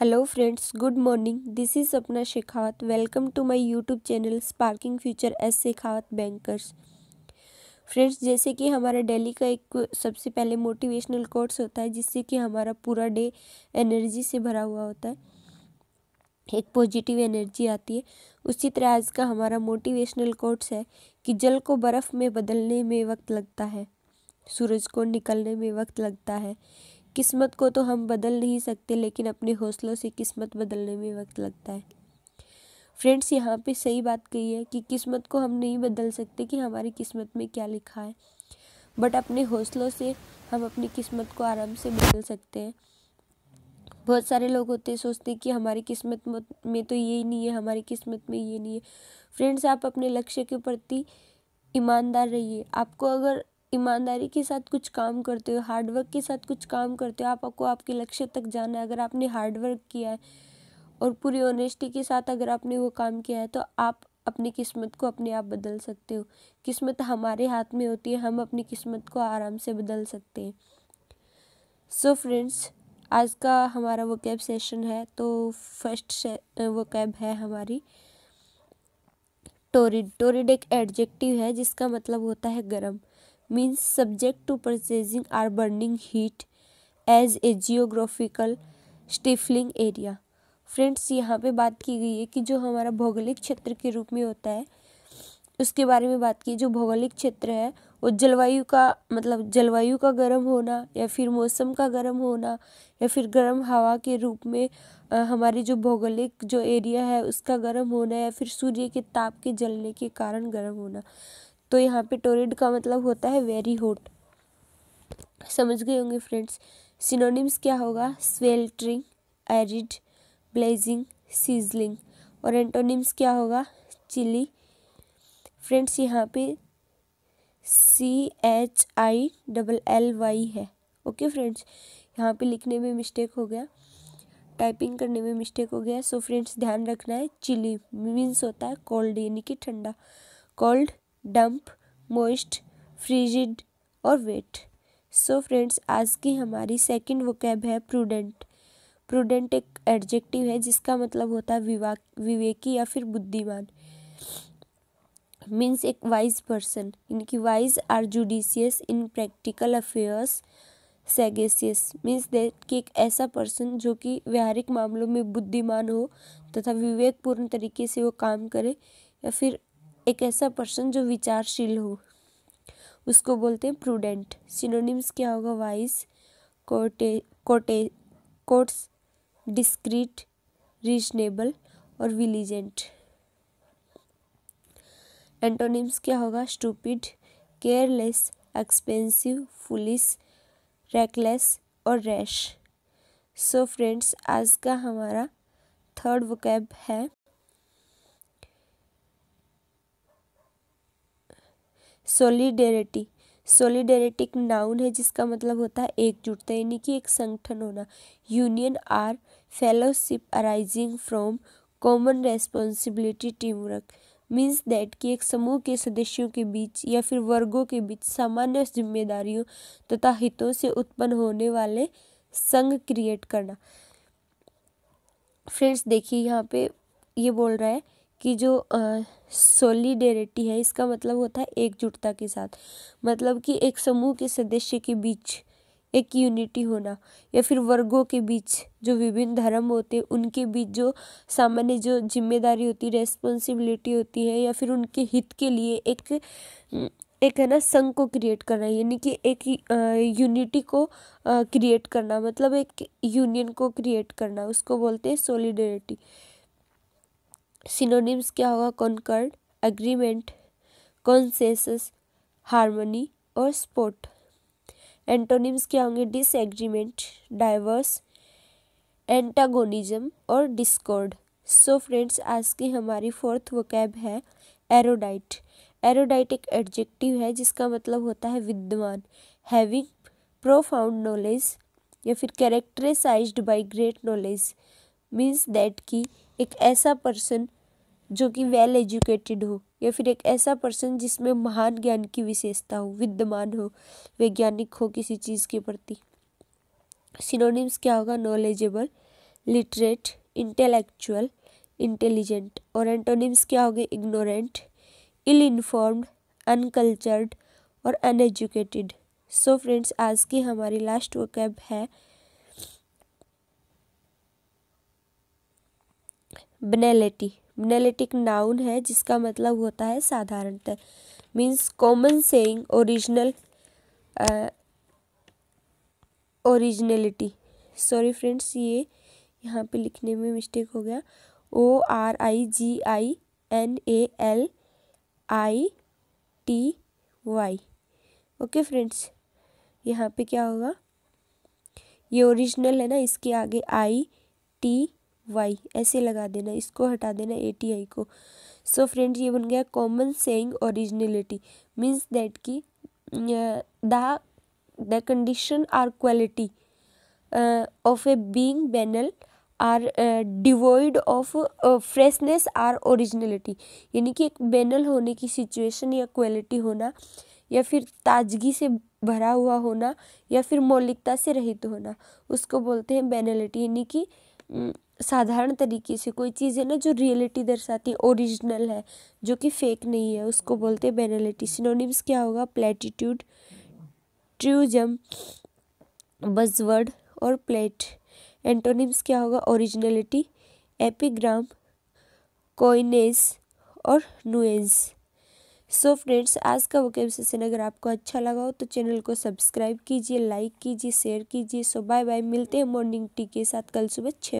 hello friends good morning this is अपना Shekhawat welcome to my YouTube channel sparking future S Shekhawat bankers friends जैसे कि हमारा daily का एक सबसे पहले मोटिवेशनल कोर्स होता है जिससे कि हमारा पूरा डे एनर्जी से भरा हुआ होता है एक पॉजिटिव एनर्जी आती है उसी तरह आज का हमारा मोटिवेशनल कोर्स है कि जल को बर्फ़ में बदलने में वक्त लगता है सूरज को निकलने में वक्त लगता है किस्मत को तो हम बदल नहीं सकते लेकिन अपने हौसलों से किस्मत बदलने में वक्त लगता है फ्रेंड्स यहाँ पे सही बात कही है कि किस्मत को हम नहीं बदल सकते कि हमारी किस्मत में क्या लिखा है बट अपने हौसलों से हम अपनी किस्मत को आराम से बदल सकते हैं बहुत सारे लोग होते हैं सोचते हैं कि हमारी किस्मत में तो ये नहीं है हमारी किस्मत में ये नहीं है फ्रेंड्स आप अपने लक्ष्य के प्रति ईमानदार रहिए आपको अगर ईमानदारी के साथ कुछ काम करते हो हार्डवर्क के साथ कुछ काम करते हो आपको आपके लक्ष्य तक जाना है अगर आपने हार्डवर्क किया है और पूरी ऑनेस्टी के साथ अगर आपने वो काम किया है तो आप अपनी किस्मत को अपने आप बदल सकते हो किस्मत हमारे हाथ में होती है हम अपनी किस्मत को आराम से बदल सकते हैं सो so फ्रेंड्स आज का हमारा वो कैब सेशन है तो फर्स्ट वो कैब है हमारी टोरिड टोरिड एक एडजेक्टिव है जिसका मतलब होता है गर्म means subject to purchasing or burning heat as a geographical stifling area friends यहाँ पे बात की गई है कि जो हमारा भौगोलिक क्षेत्र के रूप में होता है उसके बारे में बात की जो भौगोलिक क्षेत्र है वो जलवायु का मतलब जलवायु का गर्म होना या फिर मौसम का गर्म होना या फिर गर्म हवा के रूप में हमारी जो भौगोलिक जो एरिया है उसका गर्म होना या फिर सूर्य के ताप के जलने के कारण गर्म होना तो यहाँ पे टोरिड का मतलब होता है वेरी हॉट समझ गए होंगे फ्रेंड्स सिनोनिम्स क्या होगा स्वेल्टरिंग एरिड ब्लेजिंग सीजलिंग और एंटोनिम्स क्या होगा चिली फ्रेंड्स यहाँ पे C H I double L Y है ओके फ्रेंड्स यहाँ पे लिखने में मिस्टेक हो गया टाइपिंग करने में मिस्टेक हो गया सो फ्रेंड्स ध्यान रखना है चिली मीन्स होता है कोल्ड यानी कि ठंडा कोल्ड डंप मोइस्ट फ्रीजिड और वेट सो फ्रेंड्स आज की हमारी सेकंड वोकैब है प्रूडेंट प्रूडेंट एक एडजेक्टिव है जिसका मतलब होता है विवाक विवेकी या फिर बुद्धिमान मीन्स एक वाइज पर्सन इनकी wise are judicious in practical affairs sagacious means that कि एक ऐसा पर्सन जो कि व्यवहारिक मामलों में बुद्धिमान हो तथा विवेकपूर्ण तरीके से वो काम करे या फिर एक ऐसा पर्सन जो विचारशील हो उसको बोलते हैं प्रूडेंट सिनोनिम्स क्या होगा वाइस कोटे कोटे कोट्स डिस्क्रीट रीजनेबल और विलीजेंट एंटोनिम्स क्या होगा stupid careless expensive foolish reckless और रैश सो फ्रेंड्स आज का हमारा थर्ड वोकैब है सोलिडेरिटी सोलिडेरिटी एक नाउन है जिसका मतलब होता है एकजुटता तो यानी कि एक संगठन होना union or fellowship arising from common responsibility team work means that कि एक समूह के सदस्यों के बीच या फिर वर्गों के बीच सामान्य जिम्मेदारियों तथा हितों से उत्पन्न होने वाले संघ क्रिएट करना फ्रेंड्स देखिए यहाँ पे ये बोल रहा है कि जो सोलिडेरिटी है इसका मतलब होता है एकजुटता के साथ मतलब कि एक समूह के सदस्य के बीच एक यूनिटी होना या फिर वर्गों के बीच जो विभिन्न धर्म होते हैं उनके बीच जो सामान्य जो जिम्मेदारी होती है रेस्पॉन्सिबिलिटी होती है या फिर उनके हित के लिए एक एक है ना संघ को क्रिएट करना यानी कि एक यूनिटी को क्रिएट करना मतलब एक यूनियन को क्रिएट करना उसको बोलते हैं सोलिडेरिटी सिनोनिम्स क्या होगा कॉन्कर्ड एग्रीमेंट कॉन्सेसस हारमोनी और स्पोर्ट एंटोनिम्स क्या होंगे डिसएग्रीमेंट डाइवर्स एंटागोनिज्म और डिस्कॉर्ड सो फ्रेंड्स आज की हमारी फोर्थ वकैब है एरोडाइट एरोडाइट एक एडजेक्टिव है जिसका मतलब होता है विद्वान हैविंग प्रोफाउंड नॉलेज या फिर characterized by great knowledge means that कि एक ऐसा पर्सन जो कि वेल एजुकेटेड हो या फिर एक ऐसा पर्सन जिसमें महान ज्ञान की विशेषता हो विद्यमान हो वैज्ञानिक हो किसी चीज़ के प्रति सिनोनिम्स क्या होगा नॉलेजेबल लिटरेट इंटेलेक्चुअल इंटेलिजेंट और एंटोनिम्स क्या हो गए इग्नोरेंट इल इन्फॉर्म्ड अनकल्चर्ड और अनएजुकेटेड सो फ्रेंड्स आज की हमारी लास्ट वोकैब है बनेलेटी नेलेटिक नाउन है जिसका मतलब होता है साधारणतः means common saying original originality sorry friends ये यहाँ पे लिखने में मिस्टेक हो गया O R I G I N A L I T Y okay friends यहाँ पे क्या होगा ये ओरिजिनल है ना इसके आगे आई टी वाई ऐसे लगा देना इसको हटा देना ए टी आई को सो so फ्रेंड्स ये बन गया common saying originality means that की the the condition or quality of a being banal or devoid of freshness or originality यानी कि एक बैनल होने की सिचुएशन या क्वालिटी होना या फिर ताजगी से भरा हुआ होना या फिर मौलिकता से रहित होना उसको बोलते हैं बैनलिटी यानी कि साधारण तरीके से कोई चीज़ है ना जो रियलिटी दर्शाती है ओरिजिनल है जो कि फेक नहीं है उसको बोलते हैं बेनालिटी सिनोनिम्स क्या होगा प्लेटिट्यूड ट्रूजम बजवर्ड और प्लेट एंटोनिम्स क्या होगा ओरिजिनलिटी एपिग्राम कोइनेस और नुएंस सो फ्रेंड्स आज का वोकेब सेशन अगर आपको अच्छा लगा हो तो चैनल को सब्सक्राइब कीजिए लाइक कीजिए शेयर कीजिए सो बाय बाय मिलते हैं मॉर्निंग टी के साथ कल सुबह छः